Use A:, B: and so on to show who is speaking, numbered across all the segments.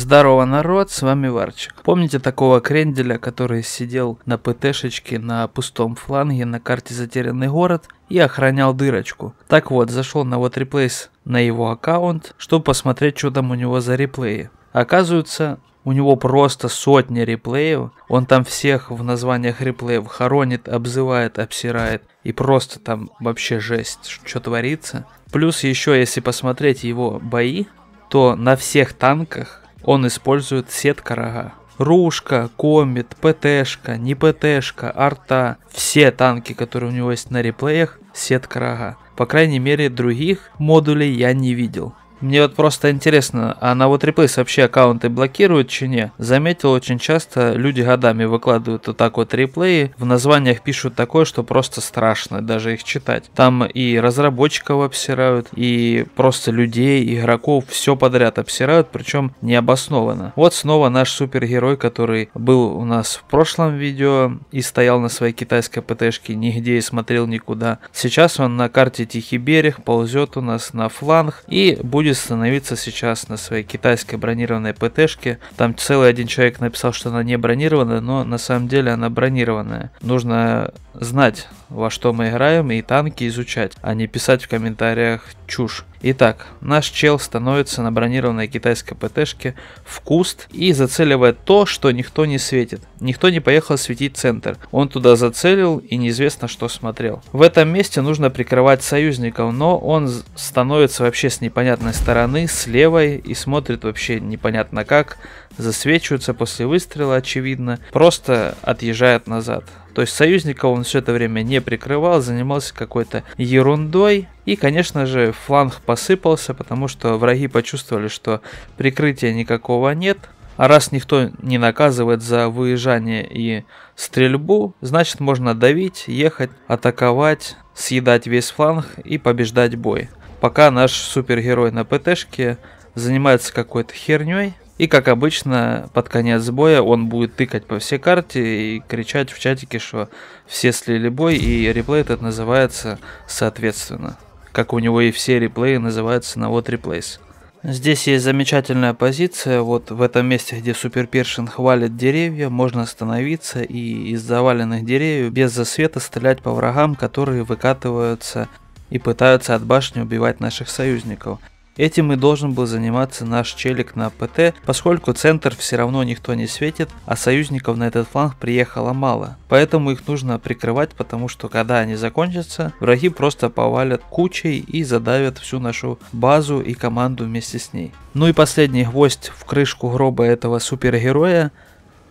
A: Здорово, народ, с вами Варчик. Помните такого кренделя, который сидел на ПТшечке на пустом фланге на карте «Затерянный город» и охранял дырочку? Так вот, зашел на вот реплейс на его аккаунт, чтобы посмотреть, что там у него за реплеи. Оказывается, у него просто сотни реплеев. Он там всех в названиях реплеев хоронит, обзывает, обсирает. И просто там вообще жесть, что творится. Плюс еще, если посмотреть его бои, то на всех танках он использует сетка рога. Рушка, Комет, ПТшка, не ПТшка, Арта. Все танки, которые у него есть на реплеях, сетка рога. По крайней мере, других модулей я не видел. Мне вот просто интересно, а на вот WhatReplace вообще аккаунты блокируют чи не? Заметил очень часто, люди годами выкладывают вот так вот реплеи, в названиях пишут такое, что просто страшно даже их читать. Там и разработчиков обсирают, и просто людей, игроков, все подряд обсирают, причем необоснованно. Вот снова наш супергерой, который был у нас в прошлом видео и стоял на своей китайской ПТшке, нигде и смотрел никуда. Сейчас он на карте Тихий берег, ползет у нас на фланг и будет будет становиться сейчас на своей китайской бронированной ПТшке. Там целый один человек написал, что она не бронированная, но на самом деле она бронированная. Нужно знать, во что мы играем, и танки изучать, а не писать в комментариях чушь. Итак, наш чел становится на бронированной китайской ПТшке в куст и зацеливает то, что никто не светит. Никто не поехал светить центр. Он туда зацелил и неизвестно, что смотрел. В этом месте нужно прикрывать союзников, но он становится вообще с непонятной стороны, с левой и смотрит вообще непонятно как. Засвечивается после выстрела, очевидно. Просто отъезжает назад. То есть союзника он все это время не прикрывал, занимался какой-то ерундой. И, конечно же, фланг посыпался, потому что враги почувствовали, что прикрытия никакого нет. А раз никто не наказывает за выезжание и стрельбу, значит можно давить, ехать, атаковать, съедать весь фланг и побеждать бой. Пока наш супергерой на ПТшке занимается какой-то херней, и, как обычно, под конец боя он будет тыкать по всей карте и кричать в чатике, что все слили бой, и реплей этот называется соответственно. Как у него и все реплеи называются на вот реплейс. Здесь есть замечательная позиция, вот в этом месте, где Супер Першин хвалит деревья, можно остановиться и из заваленных деревьев без засвета стрелять по врагам, которые выкатываются и пытаются от башни убивать наших союзников – Этим и должен был заниматься наш челик на ПТ, поскольку центр все равно никто не светит, а союзников на этот фланг приехало мало. Поэтому их нужно прикрывать, потому что когда они закончатся, враги просто повалят кучей и задавят всю нашу базу и команду вместе с ней. Ну и последний гвоздь в крышку гроба этого супергероя.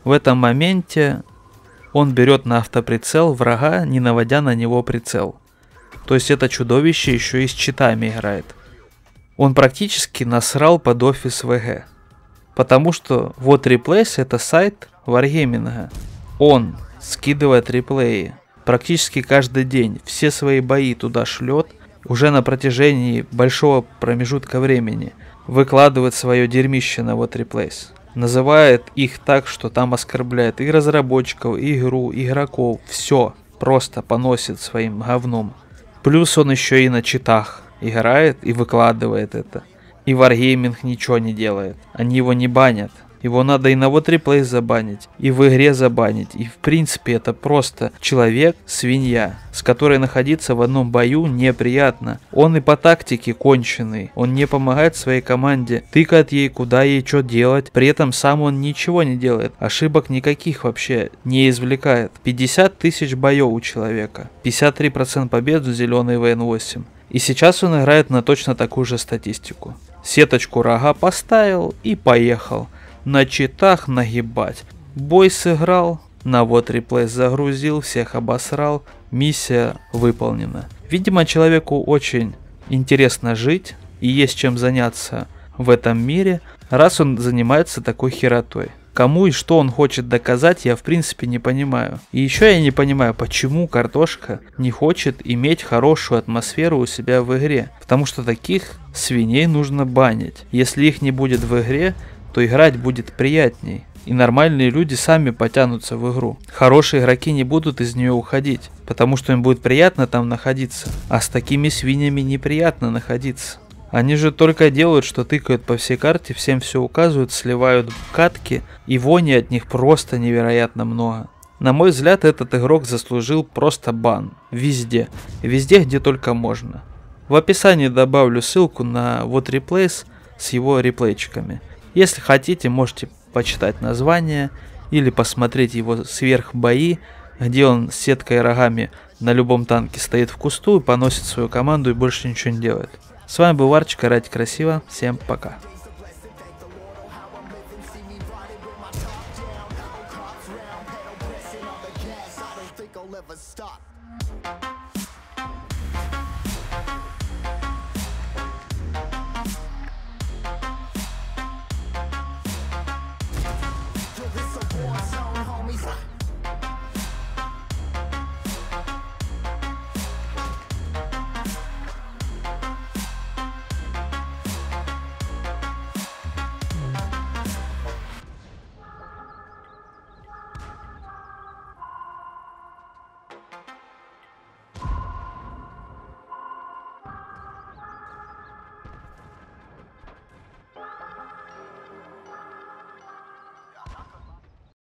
A: В этом моменте он берет на автоприцел врага, не наводя на него прицел. То есть это чудовище еще и с читами играет он практически насрал под офис ВГ. Потому что вот Replace это сайт варгейминга. Он скидывает реплеи практически каждый день, все свои бои туда шлет, уже на протяжении большого промежутка времени выкладывает свое дерьмище на вот Replace. Называет их так, что там оскорбляет и разработчиков, и игру, игроков, все просто поносит своим говном. Плюс он еще и на читах играет и выкладывает это. И Wargaming ничего не делает. Они его не банят. Его надо и на вот реплей забанить, и в игре забанить. И в принципе это просто человек-свинья, с которой находиться в одном бою неприятно. Он и по тактике конченый. Он не помогает своей команде, тыкает ей, куда ей что делать. При этом сам он ничего не делает. Ошибок никаких вообще не извлекает. 50 тысяч боев у человека. 53% побед у зеленый ВН-8. И сейчас он играет на точно такую же статистику. Сеточку рога поставил и поехал. На читах нагибать. Бой сыграл, на вот реплей загрузил, всех обосрал. Миссия выполнена. Видимо, человеку очень интересно жить и есть чем заняться в этом мире, раз он занимается такой херотой. Кому и что он хочет доказать, я в принципе не понимаю. И еще я не понимаю, почему картошка не хочет иметь хорошую атмосферу у себя в игре. Потому что таких свиней нужно банить. Если их не будет в игре, то играть будет приятней. И нормальные люди сами потянутся в игру. Хорошие игроки не будут из нее уходить, потому что им будет приятно там находиться. А с такими свиньями неприятно находиться. Они же только делают, что тыкают по всей карте, всем все указывают, сливают катки, и вони от них просто невероятно много. На мой взгляд, этот игрок заслужил просто бан. Везде. Везде, где только можно. В описании добавлю ссылку на вот реплейс с его реплейчиками. Если хотите, можете почитать название или посмотреть его сверхбои, где он с сеткой и рогами на любом танке стоит в кусту и поносит свою команду и больше ничего не делает. С вами был Варчик, орайте красиво, всем пока. stop.